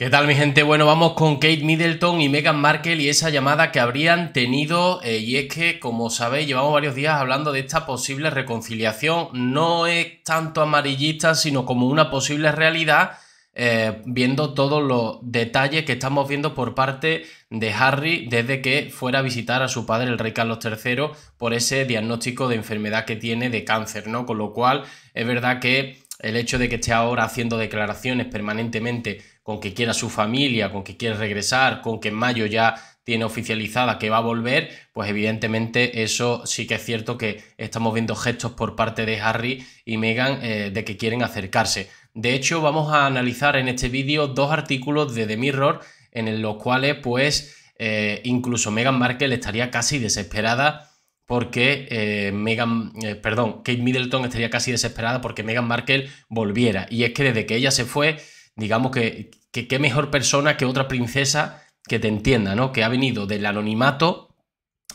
¿Qué tal mi gente? Bueno, vamos con Kate Middleton y Meghan Markle y esa llamada que habrían tenido. Eh, y es que, como sabéis, llevamos varios días hablando de esta posible reconciliación. No es tanto amarillista, sino como una posible realidad, eh, viendo todos los detalles que estamos viendo por parte de Harry desde que fuera a visitar a su padre, el rey Carlos III, por ese diagnóstico de enfermedad que tiene de cáncer, ¿no? Con lo cual, es verdad que el hecho de que esté ahora haciendo declaraciones permanentemente con que quiera su familia, con que quiere regresar, con que en mayo ya tiene oficializada que va a volver, pues evidentemente eso sí que es cierto que estamos viendo gestos por parte de Harry y Meghan eh, de que quieren acercarse. De hecho, vamos a analizar en este vídeo dos artículos de The Mirror en los cuales pues eh, incluso Meghan Markle estaría casi desesperada porque eh, Meghan, perdón, Kate Middleton estaría casi desesperada porque Meghan Markle volviera. Y es que desde que ella se fue, digamos que que qué mejor persona que otra princesa que te entienda, ¿no? Que ha venido del anonimato,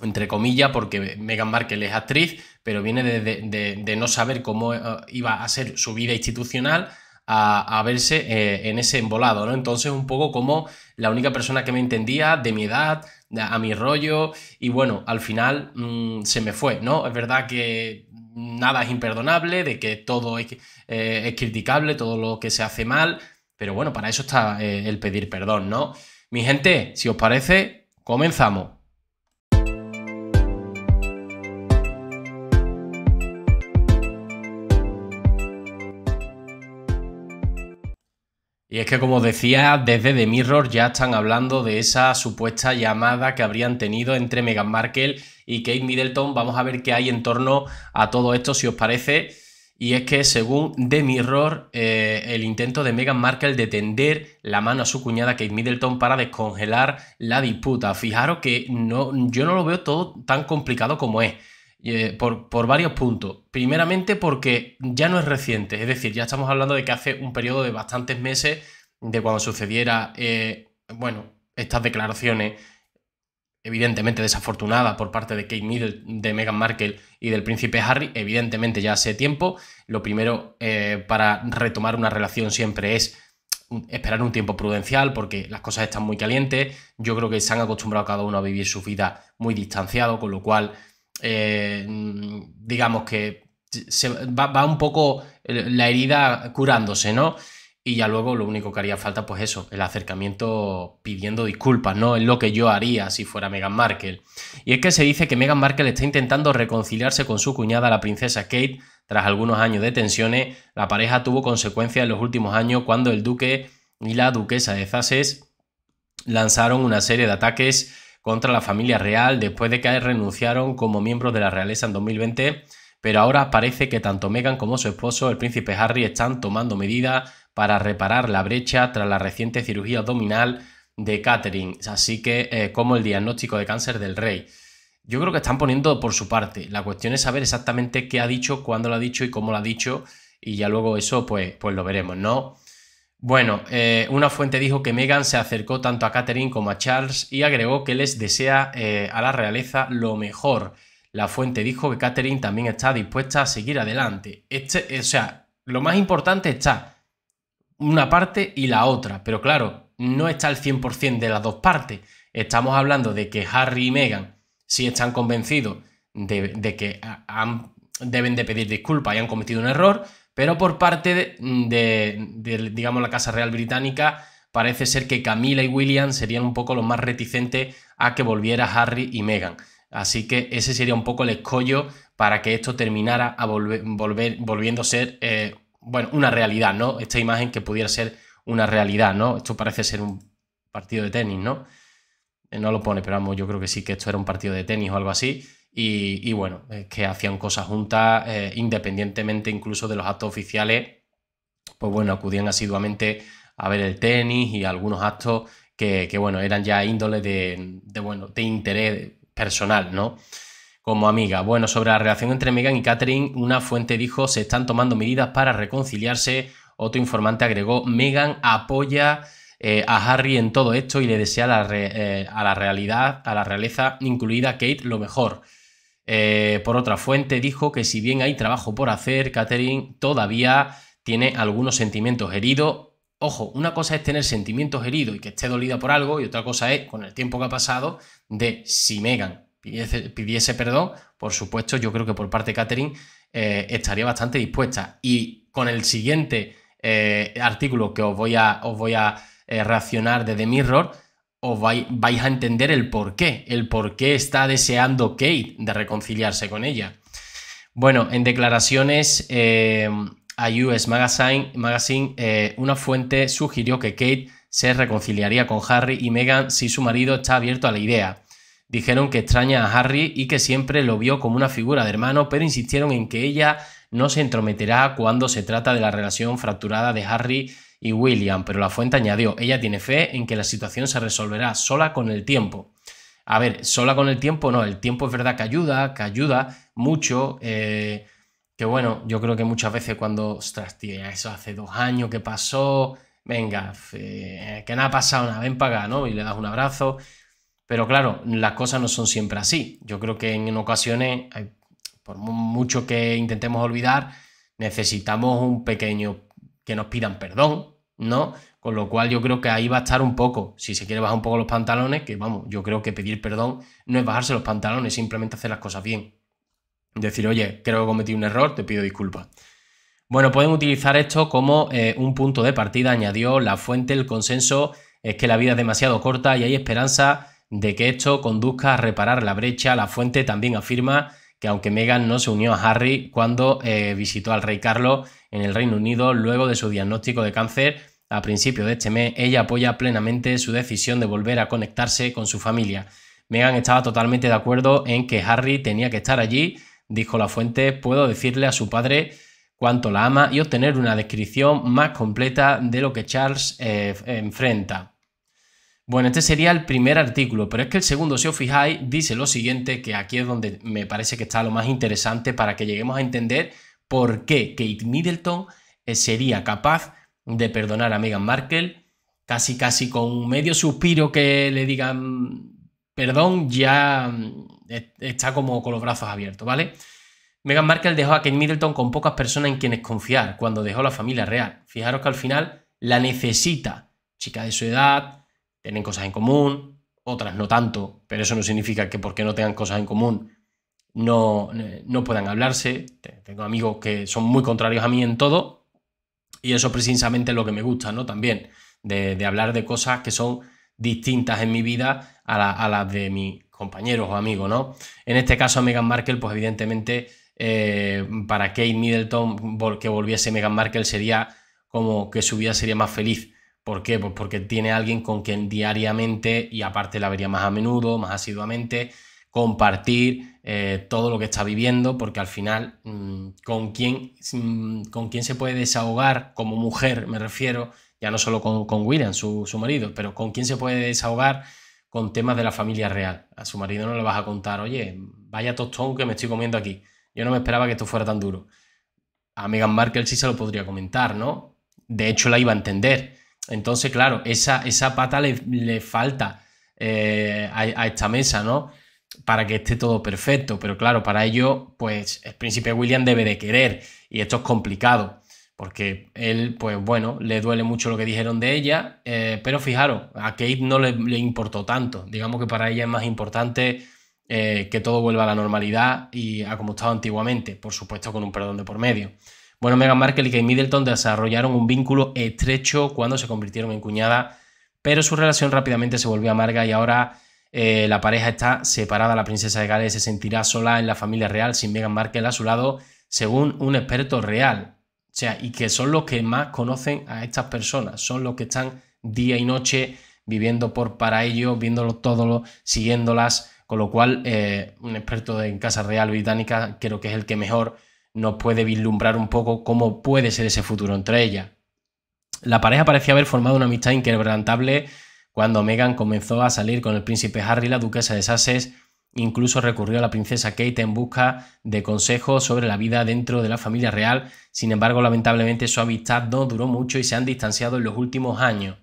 entre comillas, porque Megan Markle es actriz, pero viene de, no saber cómo eh, iba a ser su vida institucional a, verse eh, en ese embolado, ¿no? Entonces, un poco como la única persona que me entendía de mi edad, a, mi rollo, y bueno, al final mm, se me fue, ¿no? Es verdad que nada es imperdonable, de que todo es eh, criticable, todo lo que se hace mal, pero bueno, para eso está eh, el pedir perdón, ¿no? Mi gente, si os parece, comenzamos. Y es que, como decía, desde The Mirror ya están hablando de esa supuesta llamada que habrían tenido entre Meghan Markle y Kate Middleton. Vamos a ver qué hay en torno a todo esto, si os parece. Y es que, según The Mirror, eh, el intento de Meghan Markle de tender la mano a su cuñada Kate Middleton para descongelar la disputa. Fijaros que no, yo no lo veo todo tan complicado como es. Eh, por, varios puntos. Primeramente porque ya no es reciente, es decir, ya estamos hablando de que hace un periodo de bastantes meses de cuando sucediera, eh, bueno, estas declaraciones evidentemente desafortunada por parte de Kate Middleton, de Meghan Markle y del príncipe Harry, evidentemente ya hace tiempo. Lo primero eh, para retomar una relación siempre es esperar un tiempo prudencial porque las cosas están muy calientes. Yo creo que se han acostumbrado cada uno a vivir su vida muy distanciado, con lo cual, eh, digamos que se va, un poco la herida curándose, ¿no? Y ya luego lo único que haría falta, pues eso, el acercamiento pidiendo disculpas, ¿no? Es lo que yo haría si fuera Meghan Markle. Y es que se dice que Meghan Markle está intentando reconciliarse con su cuñada, la princesa Kate. Tras algunos años de tensiones, la pareja tuvo consecuencias en los últimos años cuando el duque y la duquesa de Zasses lanzaron una serie de ataques contra la familia real después de que renunciaron como miembros de la realeza en 2020. Pero ahora parece que tanto Meghan como su esposo, el príncipe Harry, están tomando medidas para reparar la brecha tras la reciente cirugía abdominal de Catherine, así que eh, como el diagnóstico de cáncer del rey. Yo creo que están poniendo por su parte. La cuestión es saber exactamente qué ha dicho, cuándo lo ha dicho y cómo lo ha dicho, y ya luego eso pues, pues lo veremos, ¿no? Bueno, eh, una fuente dijo que Meghan se acercó tanto a Catherine como a Charles y agregó que les desea eh, a la realeza lo mejor. La fuente dijo que Catherine también está dispuesta a seguir adelante. Este, o sea, lo más importante está, una parte y la otra, pero claro, no está al 100% de las dos partes. Estamos hablando de que Harry y Meghan sí están convencidos de, que deben de pedir disculpas y han cometido un error, pero por parte de, digamos, la Casa Real Británica parece ser que Camila y William serían un poco los más reticentes a que volviera Harry y Meghan. Así que ese sería un poco el escollo para que esto terminara a volviendo a ser eh, bueno, una realidad, ¿no? Esta imagen que pudiera ser una realidad, ¿no? Esto parece ser un partido de tenis, ¿no? Eh, no lo pone, pero vamos, yo creo que sí que esto era un partido de tenis o algo así. Y, bueno, que hacían cosas juntas, eh, independientemente incluso de los actos oficiales, pues bueno, acudían asiduamente a ver el tenis y algunos actos que, bueno, eran ya índole de, de, bueno, de interés personal, ¿no? como amiga. Bueno, sobre la relación entre Megan y Catherine, una fuente dijo se están tomando medidas para reconciliarse. Otro informante agregó, Megan apoya eh, a Harry en todo esto y le desea eh, a la realidad, a la realeza, incluida Kate, lo mejor. Eh, por otra fuente dijo que si bien hay trabajo por hacer, Catherine todavía tiene algunos sentimientos heridos. Ojo, una cosa es tener sentimientos heridos y que esté dolida por algo y otra cosa es, con el tiempo que ha pasado, de si Megan pidiese, perdón, por supuesto, yo creo que por parte de Catherine eh, estaría bastante dispuesta. Y con el siguiente eh, artículo que os voy a, os voy a eh, reaccionar de The Mirror, os vais, a entender el por qué, el por qué está deseando Kate de reconciliarse con ella. Bueno, en declaraciones a US Magazine, Magazine una fuente sugirió que Kate se reconciliaría con Harry y Meghan si su marido está abierto a la idea. Dijeron que extraña a Harry y que siempre lo vio como una figura de hermano, pero insistieron en que ella no se entrometerá cuando se trata de la relación fracturada de Harry y William, pero la fuente añadió, ella tiene fe en que la situación se resolverá sola con el tiempo. A ver, sola con el tiempo no, el tiempo es verdad que ayuda, que ayuda mucho, eh, que bueno, yo creo que muchas veces cuando, ostras, tío, eso hace dos años que pasó, venga, que nada ha pasado, nada, ven para ¿no? Y le das un abrazo. Pero claro, las cosas no son siempre así. Yo creo que en ocasiones, por mucho que intentemos olvidar, necesitamos un pequeño que nos pidan perdón, ¿no? Con lo cual yo creo que ahí va a estar un poco, si se quiere bajar un poco los pantalones, que vamos, yo creo que pedir perdón no es bajarse los pantalones, simplemente hacer las cosas bien. Decir, oye, creo que cometí un error, te pido disculpas. Bueno, pueden utilizar esto como eh, un punto de partida, añadió la fuente, el consenso es que la vida es demasiado corta y hay esperanza de que esto conduzca a reparar la brecha. La fuente también afirma que aunque Meghan no se unió a Harry cuando eh, visitó al rey Carlos en el Reino Unido luego de su diagnóstico de cáncer, a principios de este mes ella apoya plenamente su decisión de volver a conectarse con su familia. Meghan estaba totalmente de acuerdo en que Harry tenía que estar allí, dijo la fuente, puedo decirle a su padre cuánto la ama y obtener una descripción más completa de lo que Charles eh, enfrenta. Bueno, este sería el primer artículo, pero es que el segundo, si os fijáis, dice lo siguiente, que aquí es donde me parece que está lo más interesante para que lleguemos a entender por qué Kate Middleton eh, sería capaz de perdonar a Meghan Markle, casi casi con un medio suspiro que le digan mm, perdón, ya mm, está como con los brazos abiertos, ¿vale? Meghan Markle dejó a Kate Middleton con pocas personas en quienes confiar cuando dejó la familia real. Fijaros que al final la necesita, chica de su edad, tienen cosas en común, otras no tanto, pero eso no significa que porque no tengan cosas en común no, eh, no puedan hablarse. Tengo amigos que son muy contrarios a mí en todo y eso precisamente lo que me gusta, ¿no? También, de, hablar de cosas que son distintas en mi vida a, las de mis compañeros o amigos, ¿no? En este caso a Meghan Markle, pues evidentemente eh, para Kate Middleton que volviese Meghan Markle sería como que su vida sería más feliz ¿Por qué? Pues porque tiene alguien con quien diariamente, y aparte la vería más a menudo, más asiduamente, compartir eh, todo lo que está viviendo, porque al final, mm, con, quién, mm, con quién se puede desahogar, como mujer me refiero, ya no solo con, William, su, su, marido, pero con quién se puede desahogar con temas de la familia real. A su marido no le vas a contar, oye, vaya tostón que me estoy comiendo aquí. Yo no me esperaba que esto fuera tan duro. A Meghan Markle sí se lo podría comentar, ¿no? De hecho, la iba a entender entonces, claro, esa, pata le, falta eh, a, esta mesa, ¿no? Para que esté todo perfecto. Pero claro, para ello, pues el príncipe William debe de querer. Y esto es complicado. Porque él, pues bueno, le duele mucho lo que dijeron de ella. Eh, pero fijaros, a Kate no le, importó tanto. Digamos que para ella es más importante eh, que todo vuelva a la normalidad y a como estaba antiguamente. Por supuesto, con un perdón de por medio. Bueno, Meghan Markle y Kate Middleton desarrollaron un vínculo estrecho cuando se convirtieron en cuñada, pero su relación rápidamente se volvió amarga y ahora eh, la pareja está separada. La princesa de Gales se sentirá sola en la familia real sin Meghan Markle a su lado, según un experto real. O sea, y que son los que más conocen a estas personas, son los que están día y noche viviendo por para ellos, viéndolo todo, siguiéndolas, con lo cual eh, un experto en Casa Real Británica creo que es el que mejor nos puede vislumbrar un poco cómo puede ser ese futuro entre ellas. La pareja parecía haber formado una amistad inquebrantable cuando Meghan comenzó a salir con el príncipe Harry la duquesa de Sussex, incluso recurrió a la princesa Kate en busca de consejos sobre la vida dentro de la familia real. Sin embargo, lamentablemente su amistad no duró mucho y se han distanciado en los últimos años.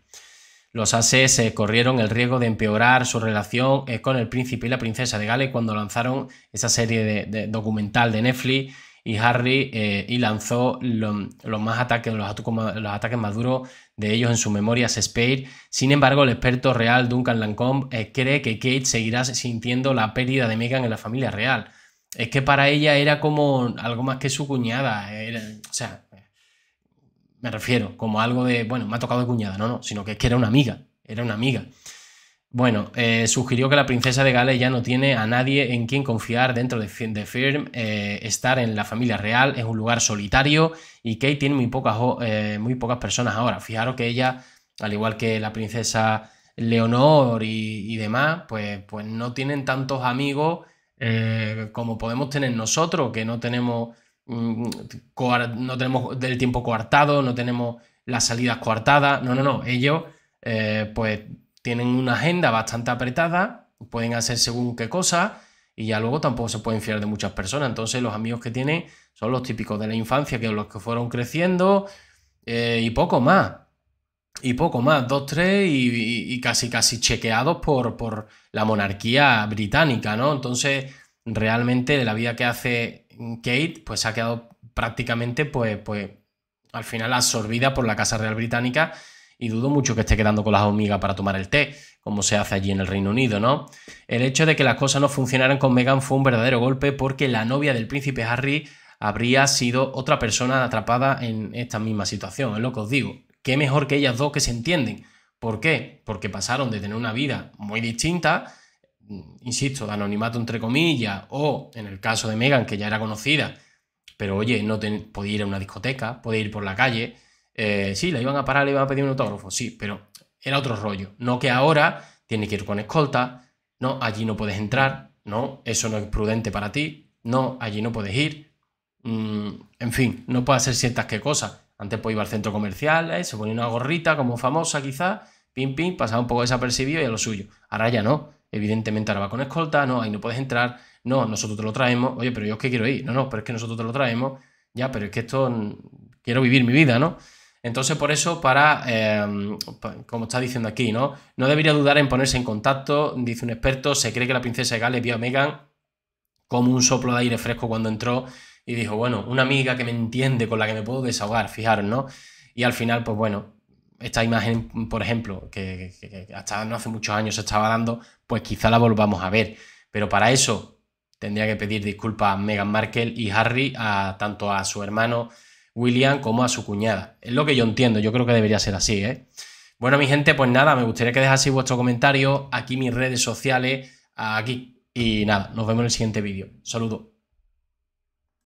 Los Sussex eh, corrieron el riesgo de empeorar su relación eh, con el príncipe y la princesa de Gales cuando lanzaron esa serie de documental de Netflix y Harry eh, y lanzó los más ataques, los, ataques más duros de ellos en su memoria Spade. Sin embargo, el experto real Duncan Lancome eh, cree que Kate seguirá sintiendo la pérdida de Meghan en la familia real. Es que para ella era como algo más que su cuñada, o sea, me refiero como algo de, bueno, me ha tocado de cuñada, no, no, sino que era una amiga, era una amiga. Bueno, eh, sugirió que la princesa de Gales ya no tiene a nadie en quien confiar dentro de, de Firm. Eh, estar en la familia real es un lugar solitario y Kate tiene muy pocas, eh, muy pocas personas ahora. Fijaros que ella, al igual que la princesa Leonor y, demás, pues, pues, no tienen tantos amigos como podemos tener nosotros, que no tenemos, mm, no tenemos del tiempo coartado, no tenemos las salidas coartadas. No, no, no. Ellos, pues tienen una agenda bastante apretada, pueden hacer según qué cosa y ya luego tampoco se pueden fiar de muchas personas. Entonces los amigos que tienen son los típicos de la infancia, que son los que fueron creciendo eh, y poco más. Y poco más, dos, tres y, casi, casi chequeados por, por la monarquía británica, ¿no? Entonces, realmente la vida que hace Kate, pues ha quedado prácticamente, pues, pues, al final absorbida por la Casa Real Británica y dudo mucho que esté quedando con las hormigas para tomar el té, como se hace allí en el Reino Unido, ¿no? El hecho de que las cosas no funcionaran con Meghan fue un verdadero golpe porque la novia del príncipe Harry habría sido otra persona atrapada en esta misma situación, es lo que os digo. Qué mejor que ellas dos que se entienden. ¿Por qué? Porque pasaron de tener una vida muy distinta, mm, insisto, de anonimato entre comillas, o en el caso de Megan, que ya era conocida, pero oye, no podía ir a una discoteca, podía ir por la calle, eh, sí, la iban a parar, le iban a pedir un autógrafo, sí, pero era otro rollo. No que ahora tiene que ir con escolta, no, allí no puedes entrar, no, eso no es prudente para ti, no, allí no puedes ir. Mm, en fin, no puede hacer ciertas que cosas. Antes pues iba al centro comercial, se ponía una gorrita como famosa quizá, pim, pim, pasaba un poco desapercibido y a lo suyo. Ahora ya no. Evidentemente ahora va con escolta, no, ahí no puedes entrar, no, nosotros te lo traemos, oye, pero yo es que quiero ir, no, no, pero es que nosotros te lo traemos, ya, pero es que esto, mm, quiero vivir mi vida, ¿no? Entonces, por eso, para, em, como está diciendo aquí, ¿no? No debería dudar en ponerse en contacto, dice un experto, se cree que la princesa de Gales vio a Megan como un soplo de aire fresco cuando entró y dijo, bueno, una amiga que me entiende, con la que me puedo desahogar, fijaros, ¿no? Y al final, pues bueno, esta imagen, por ejemplo, que, hasta no hace muchos años se estaba dando, pues quizá la volvamos a ver. Pero para eso tendría que pedir disculpas a Meghan Markle y Harry, a, tanto a su hermano, William como a su cuñada. Es lo que yo entiendo, yo creo que debería ser así, ¿eh? Bueno, mi gente, pues nada, me gustaría que dejaseis vuestro comentario, aquí mis redes sociales, aquí. Y nada, nos vemos en el siguiente vídeo. Saludos.